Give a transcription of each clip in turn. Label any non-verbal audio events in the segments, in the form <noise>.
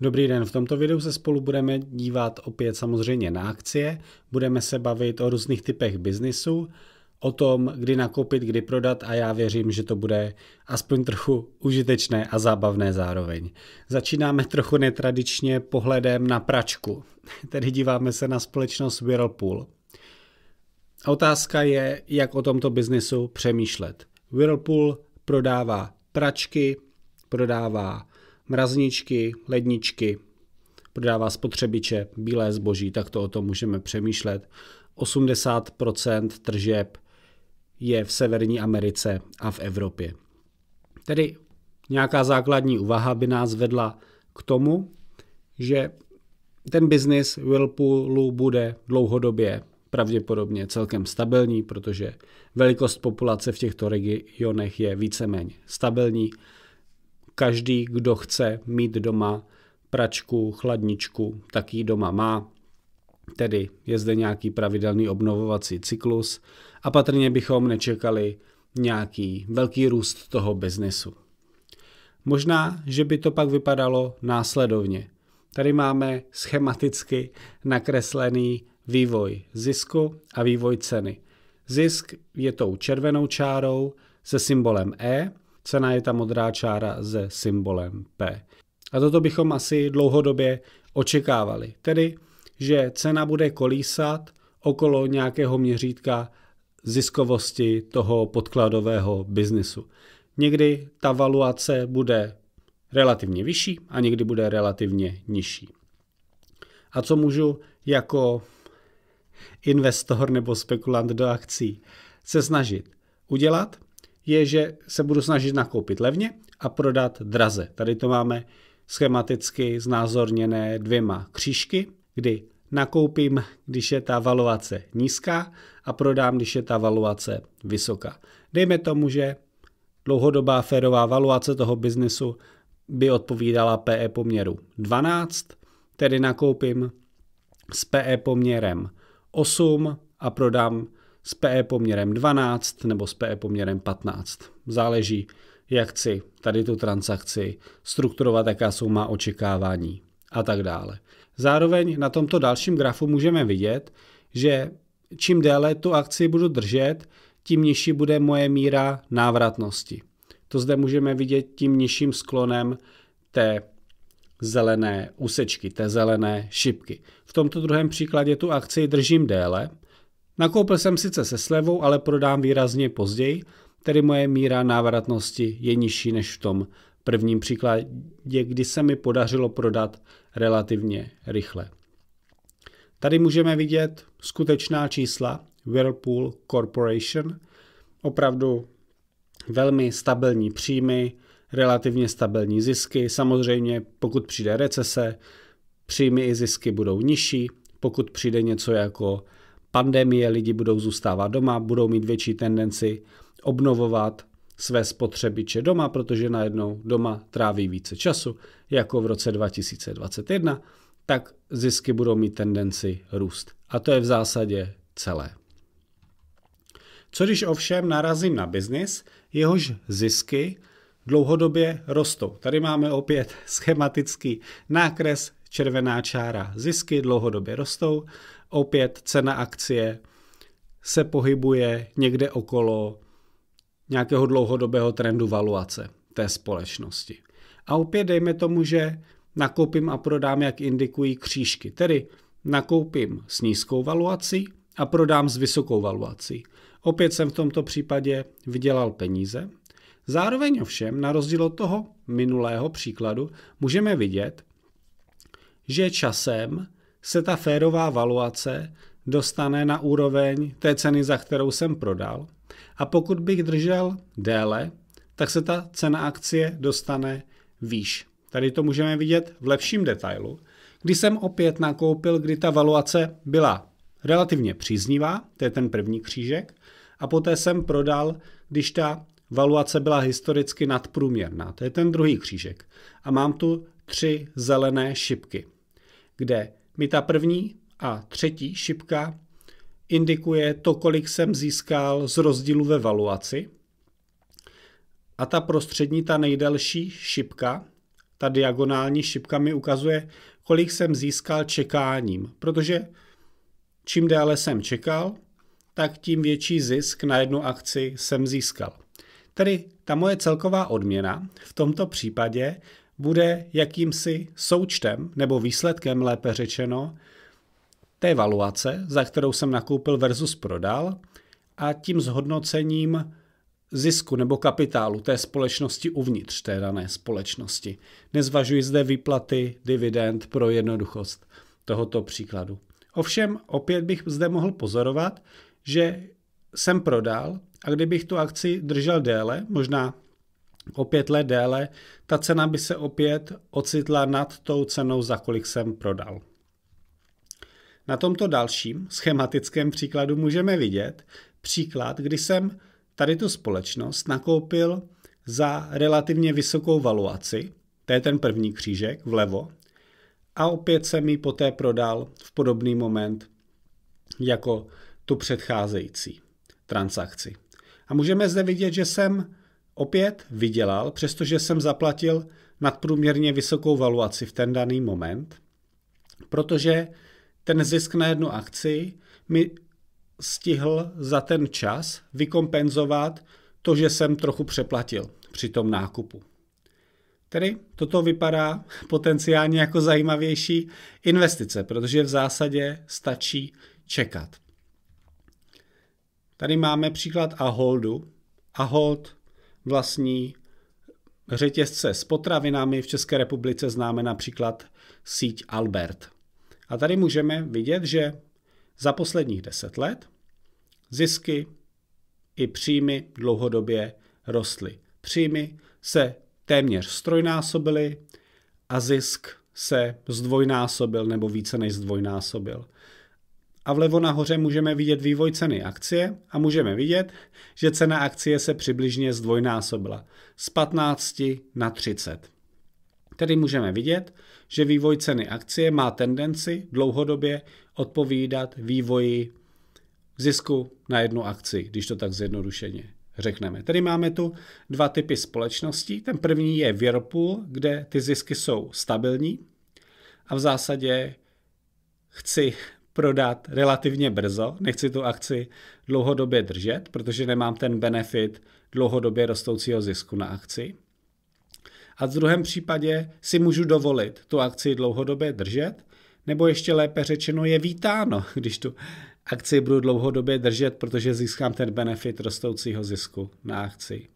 Dobrý den, v tomto videu se spolu budeme dívat opět samozřejmě na akcie, budeme se bavit o různých typech biznisu, o tom, kdy nakoupit, kdy prodat a já věřím, že to bude aspoň trochu užitečné a zábavné zároveň. Začínáme trochu netradičně pohledem na pračku, <laughs> tedy díváme se na společnost Whirlpool. Otázka je, jak o tomto biznisu přemýšlet. Whirlpool prodává pračky, prodává mrazničky, ledničky, prodává spotřebiče, bílé zboží, tak to o tom můžeme přemýšlet. 80% tržeb je v Severní Americe a v Evropě. Tedy nějaká základní úvaha by nás vedla k tomu, že ten biznis Whirlpoolu bude dlouhodobě pravděpodobně celkem stabilní, protože velikost populace v těchto regionech je víceméně stabilní každý, kdo chce mít doma pračku, chladničku, tak ji doma má. Tedy je zde nějaký pravidelný obnovovací cyklus a patrně bychom nečekali nějaký velký růst toho biznesu. Možná, že by to pak vypadalo následovně. Tady máme schematicky nakreslený vývoj zisku a vývoj ceny. Zisk je tou červenou čárou se symbolem E Cena je ta modrá čára se symbolem P. A toto bychom asi dlouhodobě očekávali. Tedy, že cena bude kolísat okolo nějakého měřítka ziskovosti toho podkladového biznisu. Někdy ta valuace bude relativně vyšší a někdy bude relativně nižší. A co můžu jako investor nebo spekulant do akcí se snažit udělat? je, že se budu snažit nakoupit levně a prodat draze. Tady to máme schematicky znázorněné dvěma křížky, kdy nakoupím, když je ta valuace nízká a prodám, když je ta valuace vysoká. Dejme tomu, že dlouhodobá férová valuace toho biznesu by odpovídala PE poměru 12, tedy nakoupím s PE poměrem 8 a prodám s PE poměrem 12 nebo s PE poměrem 15. Záleží, jak chci tady tu transakci strukturovat, jaká jsou má očekávání a tak dále. Zároveň na tomto dalším grafu můžeme vidět, že čím déle tu akci budu držet, tím nižší bude moje míra návratnosti. To zde můžeme vidět tím nižším sklonem té zelené úsečky, té zelené šipky. V tomto druhém příkladě tu akci držím déle, Nakoupil jsem sice se slevou, ale prodám výrazně později, tedy moje míra návratnosti je nižší než v tom prvním příkladě, kdy se mi podařilo prodat relativně rychle. Tady můžeme vidět skutečná čísla Whirlpool Corporation, opravdu velmi stabilní příjmy, relativně stabilní zisky. Samozřejmě, pokud přijde recese, příjmy i zisky budou nižší. Pokud přijde něco jako pandemie, lidi budou zůstávat doma, budou mít větší tendenci obnovovat své spotřebiče doma, protože najednou doma tráví více času, jako v roce 2021, tak zisky budou mít tendenci růst. A to je v zásadě celé. Co když ovšem narazím na biznis, jehož zisky dlouhodobě rostou. Tady máme opět <laughs> schematický nákres, červená čára. Zisky dlouhodobě rostou, opět cena akcie se pohybuje někde okolo nějakého dlouhodobého trendu valuace té společnosti. A opět dejme tomu, že nakoupím a prodám, jak indikují křížky, tedy nakoupím s nízkou valuací a prodám s vysokou valuací. Opět jsem v tomto případě vydělal peníze. Zároveň ovšem, na rozdíl od toho minulého příkladu, můžeme vidět, že časem se ta férová valuace dostane na úroveň té ceny, za kterou jsem prodal. A pokud bych držel déle, tak se ta cena akcie dostane výš. Tady to můžeme vidět v lepším detailu. Když jsem opět nakoupil, kdy ta valuace byla relativně příznivá, to je ten první křížek, a poté jsem prodal, když ta valuace byla historicky nadprůměrná, to je ten druhý křížek. A mám tu tři zelené šipky, kde mi ta první a třetí šipka indikuje to, kolik jsem získal z rozdílu ve valuaci. A ta prostřední, ta nejdelší šipka, ta diagonální šipka mi ukazuje, kolik jsem získal čekáním, protože čím déle jsem čekal, tak tím větší zisk na jednu akci jsem získal. Tedy ta moje celková odměna v tomto případě bude jakýmsi součtem, nebo výsledkem lépe řečeno, té valuace, za kterou jsem nakoupil versus prodal a tím zhodnocením zisku nebo kapitálu té společnosti uvnitř té dané společnosti. Nezvažuji zde výplaty dividend pro jednoduchost tohoto příkladu. Ovšem, opět bych zde mohl pozorovat, že jsem prodal a kdybych tu akci držel déle, možná o pět let déle, ta cena by se opět ocitla nad tou cenou, za kolik jsem prodal. Na tomto dalším schematickém příkladu můžeme vidět příklad, kdy jsem tady tu společnost nakoupil za relativně vysokou valuaci, to je ten první křížek vlevo, a opět jsem ji poté prodal v podobný moment jako tu předcházející transakci. A můžeme zde vidět, že jsem opět vydělal, přestože jsem zaplatil nadprůměrně vysokou valuaci v ten daný moment, protože ten zisk na jednu akci mi stihl za ten čas vykompenzovat to, že jsem trochu přeplatil při tom nákupu. Tedy toto vypadá potenciálně jako zajímavější investice, protože v zásadě stačí čekat. Tady máme příklad Aholdu. Ahold vlastní řetězce s potravinami. V České republice známe například síť Albert. A tady můžeme vidět, že za posledních deset let zisky i příjmy dlouhodobě rostly. Příjmy se téměř strojnásobily a zisk se zdvojnásobil nebo více než zdvojnásobil a vlevo nahoře můžeme vidět vývoj ceny akcie a můžeme vidět, že cena akcie se přibližně zdvojnásobila z 15 na 30. Tedy můžeme vidět, že vývoj ceny akcie má tendenci dlouhodobě odpovídat vývoji zisku na jednu akci, když to tak zjednodušeně řekneme. Tedy máme tu dva typy společností. Ten první je Whirlpool, kde ty zisky jsou stabilní a v zásadě chci prodat relativně brzo. Nechci tu akci dlouhodobě držet, protože nemám ten benefit dlouhodobě rostoucího zisku na akci. A v druhém případě si můžu dovolit tu akci dlouhodobě držet, nebo ještě lépe řečeno je vítáno, <laughs> když tu akci budu dlouhodobě držet, protože získám ten benefit rostoucího zisku na akci.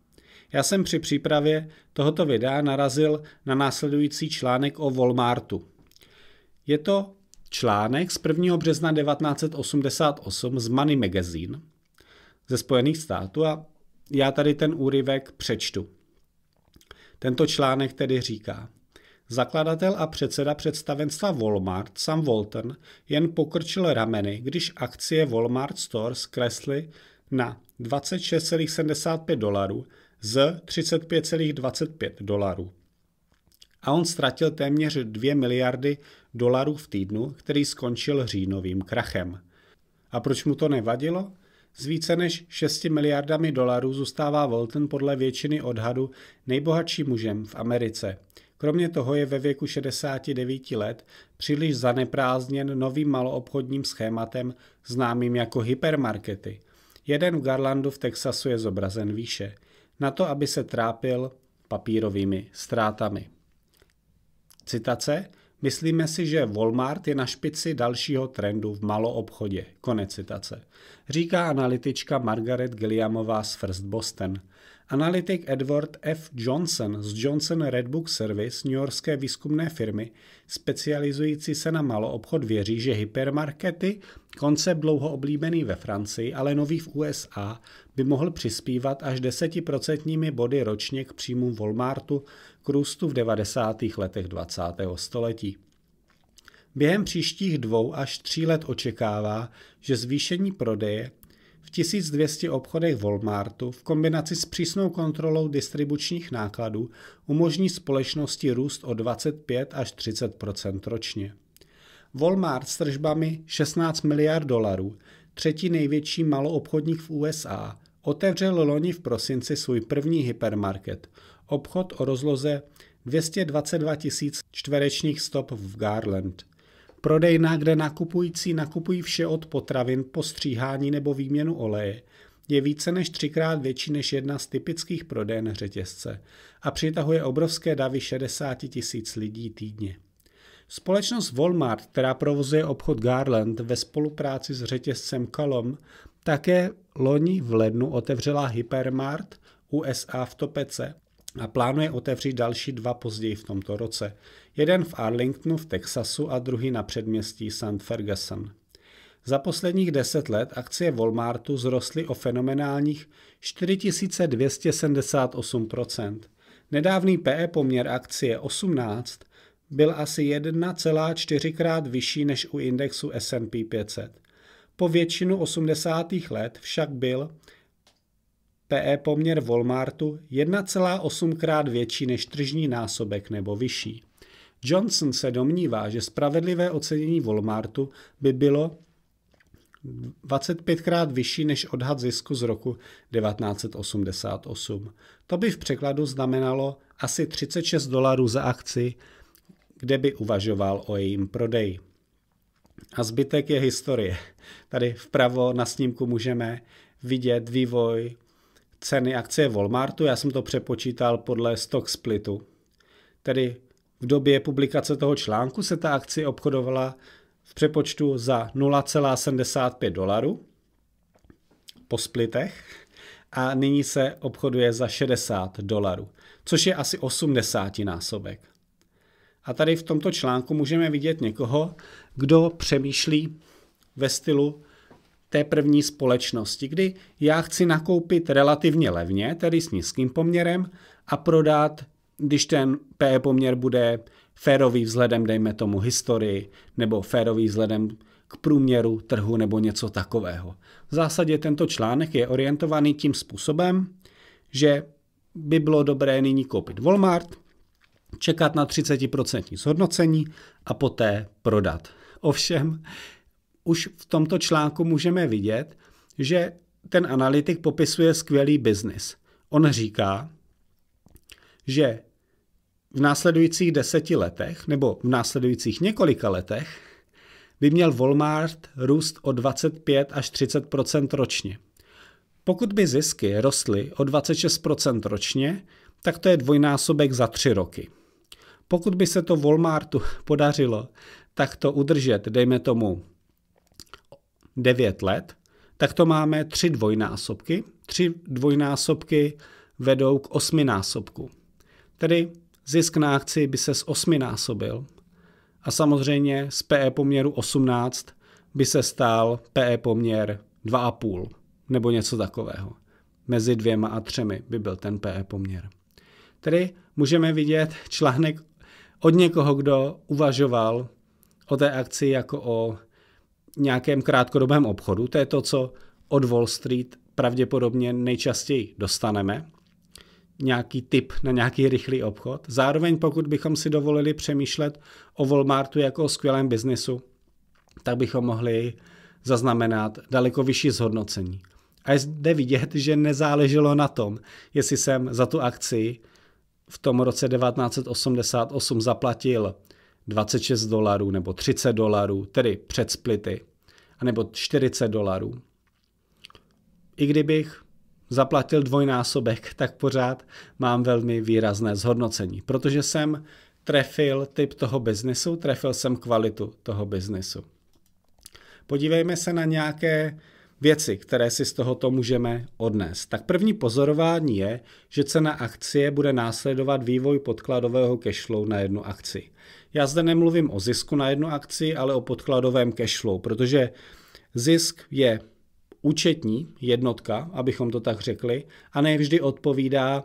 Já jsem při přípravě tohoto videa narazil na následující článek o Walmartu. Je to Článek z 1. března 1988 z Money Magazine ze Spojených států a já tady ten úryvek přečtu. Tento článek tedy říká, Zakladatel a předseda představenstva Walmart Sam Walton jen pokrčil rameny, když akcie Walmart Store klesly na 26,75 dolarů z 35,25 dolarů a on ztratil téměř 2 miliardy dolarů v týdnu, který skončil říjnovým krachem. A proč mu to nevadilo? S více než 6 miliardami dolarů zůstává Walton podle většiny odhadu nejbohatším mužem v Americe. Kromě toho je ve věku 69 let příliš zaneprázdněn novým maloobchodním schématem známým jako hypermarkety. Jeden v Garlandu v Texasu je zobrazen výše. Na to, aby se trápil papírovými ztrátami. Citace. Myslíme si, že Walmart je na špici dalšího trendu v maloobchodě. Konec citace. Říká analytička Margaret Gilliamová z First Boston. Analytik Edward F. Johnson z Johnson Redbook Service, Yorkské výzkumné firmy, specializující se na maloobchod, věří, že hypermarkety, koncept dlouho oblíbený ve Francii, ale nový v USA, by mohl přispívat až desetiprocentními body ročně k příjmům Walmartu k růstu v 90. letech 20. století. Během příštích dvou až tří let očekává, že zvýšení prodeje 1200 obchodech Walmartu v kombinaci s přísnou kontrolou distribučních nákladů umožní společnosti růst o 25 až 30 ročně. Walmart s tržbami 16 miliard dolarů, třetí největší maloobchodník v USA, otevřel loni v prosinci svůj první hypermarket, obchod o rozloze 222 tisíc čtverečních stop v Garland – Prodejna, kde nakupující nakupují vše od potravin postříhání nebo výměnu oleje, je více než třikrát větší než jedna z typických prodejen řetězce a přitahuje obrovské davy 60 tisíc lidí týdně. Společnost Walmart, která provozuje obchod Garland ve spolupráci s řetězcem Kalom, také loni v lednu otevřela Hypermart USA v Topece a plánuje otevřít další dva později v tomto roce jeden v Arlingtonu v Texasu a druhý na předměstí St. Ferguson. Za posledních deset let akcie Walmartu zrostly o fenomenálních 4278%. Nedávný PE poměr akcie 18 byl asi 1,4 krát vyšší než u indexu S&P 500. Po většinu 80. let však byl PE poměr Walmartu 1,8 krát větší než tržní násobek nebo vyšší. Johnson se domnívá, že spravedlivé ocenění Walmartu by bylo 25 krát vyšší než odhad zisku z roku 1988. To by v překladu znamenalo asi 36 dolarů za akci, kde by uvažoval o jejím prodeji. A zbytek je historie. Tady vpravo na snímku můžeme vidět vývoj ceny akcie Walmartu. Já jsem to přepočítal podle stock splitu. Tedy v době publikace toho článku se ta akcie obchodovala v přepočtu za 0,75 dolarů po splitech a nyní se obchoduje za 60 dolarů, což je asi 80 násobek. A tady v tomto článku můžeme vidět někoho, kdo přemýšlí ve stylu té první společnosti, kdy já chci nakoupit relativně levně, tedy s nízkým poměrem, a prodat když ten PE poměr bude férový vzhledem, dejme tomu, historii, nebo férový vzhledem k průměru trhu nebo něco takového. V zásadě tento článek je orientovaný tím způsobem, že by bylo dobré nyní koupit Walmart, čekat na 30% zhodnocení a poté prodat. Ovšem, už v tomto článku můžeme vidět, že ten analytik popisuje skvělý biznis. On říká, že v následujících deseti letech nebo v následujících několika letech by měl Walmart růst o 25 až 30 ročně. Pokud by zisky rostly o 26 ročně, tak to je dvojnásobek za tři roky. Pokud by se to Walmartu <laughs> podařilo, tak to udržet, dejme tomu, 9 let, tak to máme tři dvojnásobky. Tři dvojnásobky vedou k osminásobku. Tedy Zisk na akci by se z 8 násobil a samozřejmě z PE poměru 18 by se stál PE poměr 2,5 nebo něco takového. Mezi dvěma a třemi by byl ten PE poměr. Tedy můžeme vidět článek od někoho, kdo uvažoval o té akci jako o nějakém krátkodobém obchodu. To je to, co od Wall Street pravděpodobně nejčastěji dostaneme nějaký tip na nějaký rychlý obchod. Zároveň pokud bychom si dovolili přemýšlet o Walmartu jako o skvělém biznesu, tak bychom mohli zaznamenat daleko vyšší zhodnocení. A zde vidět, že nezáleželo na tom, jestli jsem za tu akci v tom roce 1988 zaplatil 26 dolarů nebo 30 dolarů, tedy před splity, anebo 40 dolarů. I kdybych zaplatil dvojnásobek, tak pořád mám velmi výrazné zhodnocení, protože jsem trefil typ toho biznesu, trefil jsem kvalitu toho biznesu. Podívejme se na nějaké věci, které si z tohoto můžeme odnést. Tak první pozorování je, že cena akcie bude následovat vývoj podkladového cashflow na jednu akci. Já zde nemluvím o zisku na jednu akci, ale o podkladovém cashflow, protože zisk je účetní jednotka, abychom to tak řekli, a ne vždy odpovídá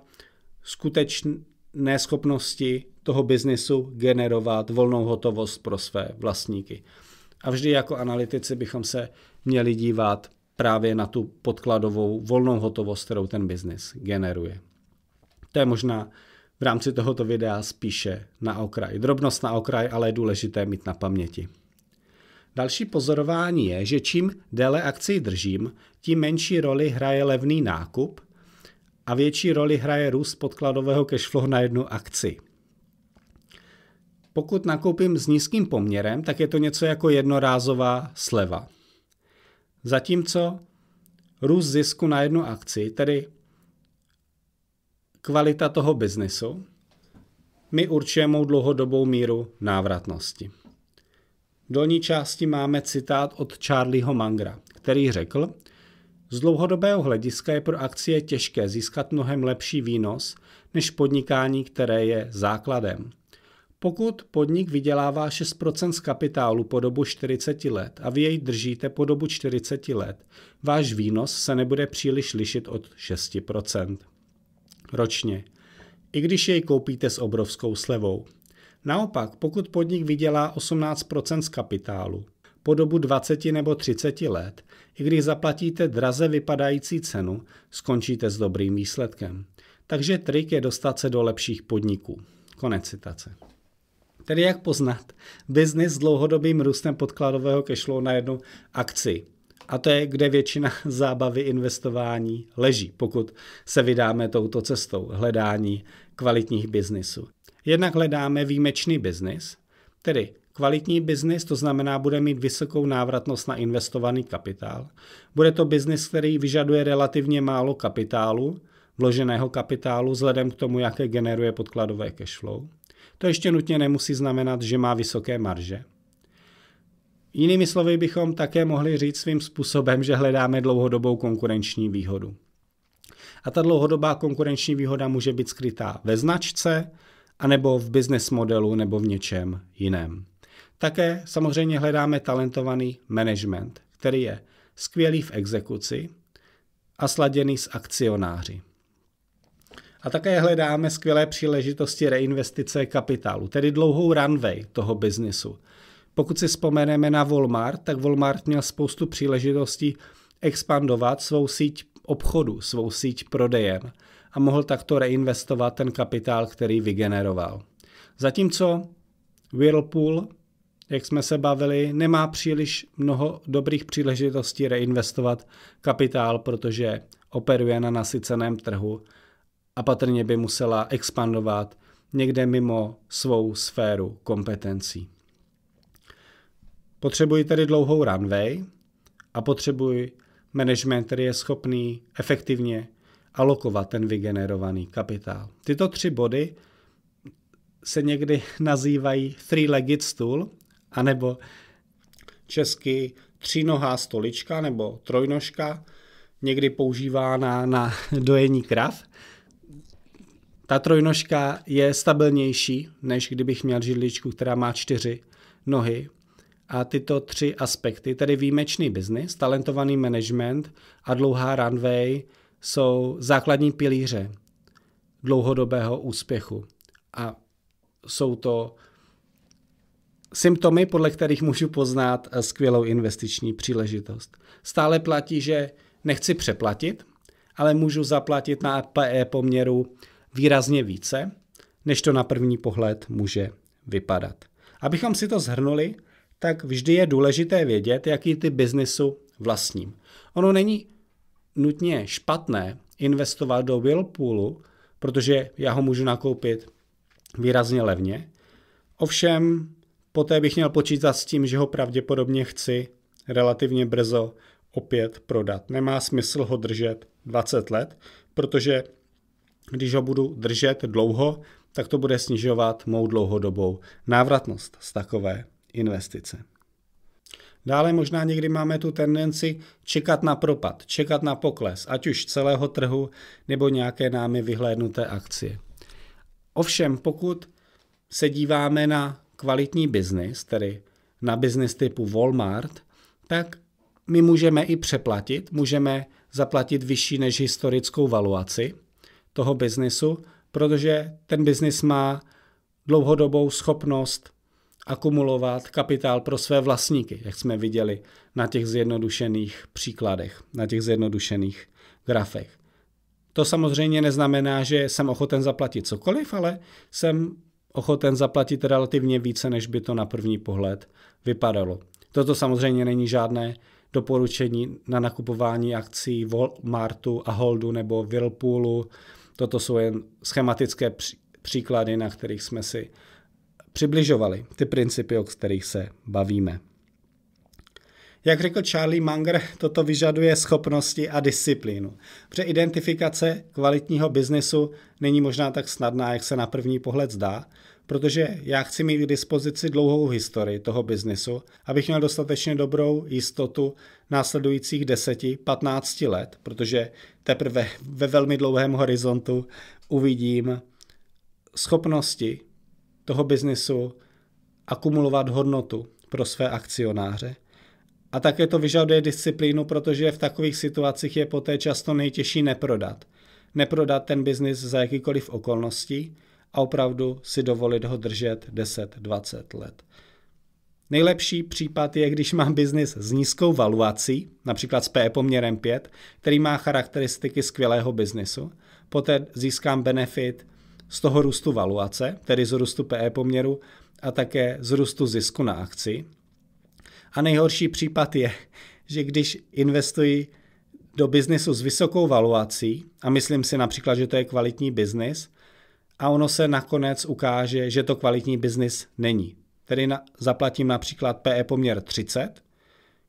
skutečné schopnosti toho biznesu generovat volnou hotovost pro své vlastníky. A vždy jako analytici bychom se měli dívat právě na tu podkladovou volnou hotovost, kterou ten biznis generuje. To je možná v rámci tohoto videa spíše na okraj. Drobnost na okraj, ale je důležité mít na paměti. Další pozorování je, že čím déle akci držím, tím menší roli hraje levný nákup a větší roli hraje růst podkladového cashflow na jednu akci. Pokud nakoupím s nízkým poměrem, tak je to něco jako jednorázová sleva. Zatímco růst zisku na jednu akci, tedy kvalita toho biznesu, mi určuje mou dlouhodobou míru návratnosti. V dolní části máme citát od Charlieho Mangra, který řekl, z dlouhodobého hlediska je pro akcie těžké získat mnohem lepší výnos než podnikání, které je základem. Pokud podnik vydělává 6% z kapitálu po dobu 40 let a vy jej držíte po dobu 40 let, váš výnos se nebude příliš lišit od 6% ročně, i když jej koupíte s obrovskou slevou. Naopak, pokud podnik vydělá 18% z kapitálu po dobu 20 nebo 30 let, i když zaplatíte draze vypadající cenu, skončíte s dobrým výsledkem. Takže trik je dostat se do lepších podniků. Konec citace. Tedy jak poznat biznis s dlouhodobým růstem podkladového cashflow na jednu akci. A to je, kde většina <laughs> zábavy investování leží, pokud se vydáme touto cestou hledání kvalitních biznisů. Jednak hledáme výjimečný biznis, tedy kvalitní biznis, to znamená, bude mít vysokou návratnost na investovaný kapitál. Bude to biznis, který vyžaduje relativně málo kapitálu, vloženého kapitálu, vzhledem k tomu, jaké generuje podkladové flow. To ještě nutně nemusí znamenat, že má vysoké marže. Jinými slovy bychom také mohli říct svým způsobem, že hledáme dlouhodobou konkurenční výhodu. A ta dlouhodobá konkurenční výhoda může být skrytá ve značce, anebo v business modelu nebo v něčem jiném. Také samozřejmě hledáme talentovaný management, který je skvělý v exekuci a sladěný s akcionáři. A také hledáme skvělé příležitosti reinvestice kapitálu, tedy dlouhou runway toho biznisu. Pokud si vzpomeneme na Walmart, tak Walmart měl spoustu příležitostí expandovat svou síť obchodu, svou síť prodejen a mohl takto reinvestovat ten kapitál, který vygeneroval. Zatímco Whirlpool, jak jsme se bavili, nemá příliš mnoho dobrých příležitostí reinvestovat kapitál, protože operuje na nasyceném trhu a patrně by musela expandovat někde mimo svou sféru kompetencí. Potřebuji tedy dlouhou runway a potřebuji management, který je schopný efektivně alokovat ten vygenerovaný kapitál. Tyto tři body se někdy nazývají three-legged stool, anebo česky třínohá stolička nebo trojnožka, někdy používána na dojení krav. Ta trojnožka je stabilnější, než kdybych měl židličku, která má čtyři nohy. A tyto tři aspekty, tedy výjimečný biznis, talentovaný management a dlouhá runway, jsou základní pilíře dlouhodobého úspěchu. A jsou to symptomy, podle kterých můžu poznat skvělou investiční příležitost. Stále platí, že nechci přeplatit, ale můžu zaplatit na PE poměru výrazně více, než to na první pohled může vypadat. Abychom si to zhrnuli, tak vždy je důležité vědět, jaký ty biznesu vlastním. Ono není nutně špatné investovat do Whirlpoolu, protože já ho můžu nakoupit výrazně levně. Ovšem, poté bych měl počítat s tím, že ho pravděpodobně chci relativně brzo opět prodat. Nemá smysl ho držet 20 let, protože když ho budu držet dlouho, tak to bude snižovat mou dlouhodobou návratnost z takové investice. Dále možná někdy máme tu tendenci čekat na propad, čekat na pokles, ať už celého trhu nebo nějaké námi vyhlédnuté akcie. Ovšem, pokud se díváme na kvalitní biznis, tedy na biznis typu Walmart, tak my můžeme i přeplatit, můžeme zaplatit vyšší než historickou valuaci toho biznisu, protože ten biznis má dlouhodobou schopnost akumulovat kapitál pro své vlastníky, jak jsme viděli na těch zjednodušených příkladech, na těch zjednodušených grafech. To samozřejmě neznamená, že jsem ochoten zaplatit cokoliv, ale jsem ochoten zaplatit relativně více, než by to na první pohled vypadalo. Toto samozřejmě není žádné doporučení na nakupování akcí Walmartu a Holdu nebo Whirlpoolu. Toto jsou jen schematické příklady, na kterých jsme si přibližovaly, ty principy, o kterých se bavíme. Jak řekl Charlie Munger, toto vyžaduje schopnosti a disciplínu. Pře identifikace kvalitního biznesu není možná tak snadná, jak se na první pohled zdá, protože já chci mít k dispozici dlouhou historii toho biznesu, abych měl dostatečně dobrou jistotu následujících 10-15 let, protože teprve ve velmi dlouhém horizontu uvidím schopnosti toho biznisu akumulovat hodnotu pro své akcionáře. A také to vyžaduje disciplínu, protože v takových situacích je poté často nejtěžší neprodat. Neprodat ten biznis za jakýkoliv okolností a opravdu si dovolit ho držet 10-20 let. Nejlepší případ je, když mám biznis s nízkou valuací, například s PE poměrem 5, který má charakteristiky skvělého biznisu. Poté získám benefit z toho růstu valuace, tedy z růstu PE poměru a také z růstu zisku na akci. A nejhorší případ je, že když investuji do biznesu s vysokou valuací, a myslím si například, že to je kvalitní biznis, a ono se nakonec ukáže, že to kvalitní biznis není. Tedy na, zaplatím například PE poměr 30,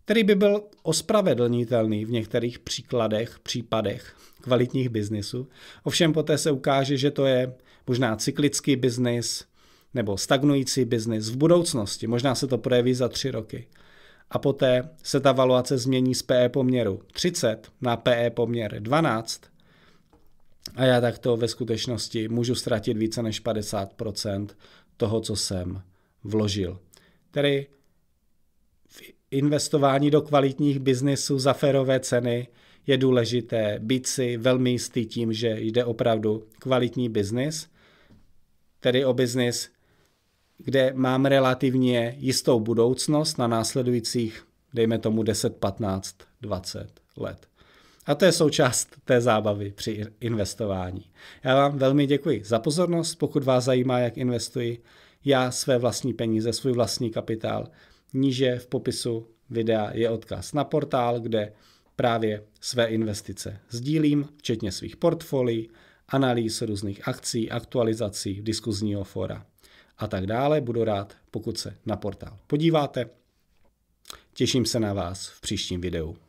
který by byl ospravedlnitelný v některých příkladech, případech kvalitních biznisů. Ovšem poté se ukáže, že to je možná cyklický biznis nebo stagnující biznis v budoucnosti. Možná se to projeví za tři roky. A poté se ta valuace změní z PE poměru 30 na PE poměr 12 a já takto ve skutečnosti můžu ztratit více než 50% toho, co jsem vložil. Tedy v investování do kvalitních biznisů za férové ceny je důležité být si velmi jistý tím, že jde opravdu kvalitní biznis tedy o biznis, kde mám relativně jistou budoucnost na následujících, dejme tomu 10, 15, 20 let. A to je součást té zábavy při investování. Já vám velmi děkuji za pozornost. Pokud vás zajímá, jak investuji já své vlastní peníze, svůj vlastní kapitál, níže v popisu videa je odkaz na portál, kde právě své investice sdílím, včetně svých portfolií, analýz různých akcí, aktualizací, diskuzního fora a tak dále. Budu rád, pokud se na portál podíváte. Těším se na vás v příštím videu.